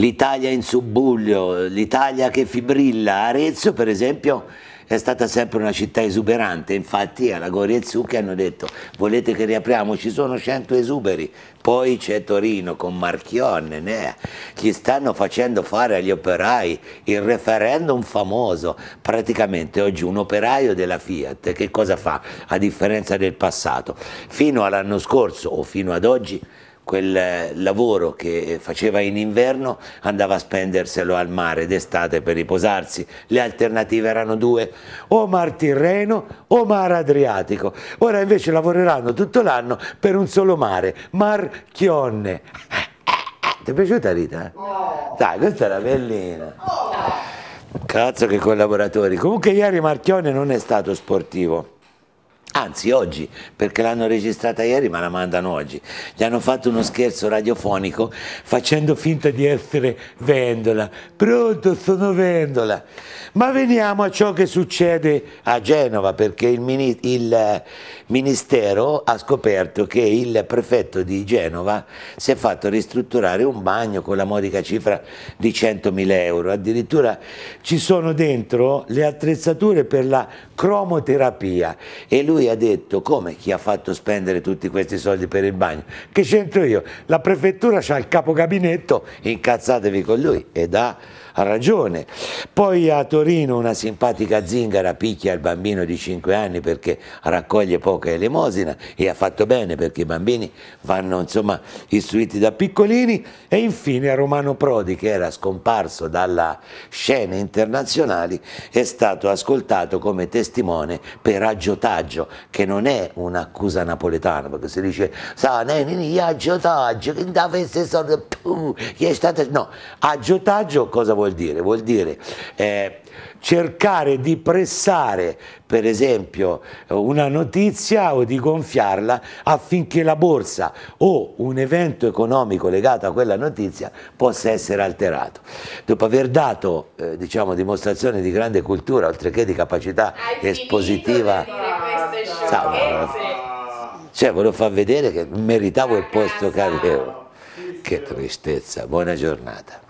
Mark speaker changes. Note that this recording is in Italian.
Speaker 1: l'Italia in subbuglio, l'Italia che fibrilla. Arezzo, per esempio, è stata sempre una città esuberante, infatti alla Gori e Zucchi hanno detto volete che riapriamo, ci sono 100 esuberi, poi c'è Torino con Marchionne, Nea, gli stanno facendo fare agli operai il referendum famoso, praticamente oggi un operaio della Fiat che cosa fa a differenza del passato? Fino all'anno scorso o fino ad oggi quel eh, lavoro che eh, faceva in inverno andava a spenderselo al mare d'estate per riposarsi. Le alternative erano due, o Mar Tirreno o Mar Adriatico. Ora invece lavoreranno tutto l'anno per un solo mare, Mar Chionne. Eh, ti è piaciuta Rita? Oh. Dai, questa era bellina. Oh. Cazzo che collaboratori. Comunque ieri Marchione non è stato sportivo anzi oggi, perché l'hanno registrata ieri ma la mandano oggi. Gli hanno fatto uno scherzo radiofonico facendo finta di essere Vendola. Pronto, sono Vendola. Ma veniamo a ciò che succede a Genova, perché il, mini il eh, Ministero ha scoperto che il prefetto di Genova si è fatto ristrutturare un bagno con la modica cifra di 100.000 euro. Addirittura ci sono dentro le attrezzature per la cromoterapia e lui ha detto come chi ha fatto spendere tutti questi soldi per il bagno? Che c'entro io? La prefettura ha il capogabinetto, incazzatevi con lui ed ha ragione. Poi a Torino una simpatica zingara picchia il bambino di 5 anni perché raccoglie poca elemosina e ha fatto bene perché i bambini vanno insomma istruiti da piccolini e infine a Romano Prodi che era scomparso dalla scena internazionale è stato ascoltato come testimone per aggiotaggio che non è un'accusa napoletana, perché si dice, sa, nini, aggiotaggio, che da feste sono, che è stata... No, aggiotaggio cosa vuol dire? Vuol dire eh, cercare di pressare, per esempio, una notizia o di gonfiarla affinché la borsa o un evento economico legato a quella notizia possa essere alterato. Dopo aver dato, eh, diciamo, dimostrazione di grande cultura, oltre che di capacità espositiva queste sciocchezze. Cioè, volevo far vedere che meritavo il posto che avevo. Che tristezza, buona giornata.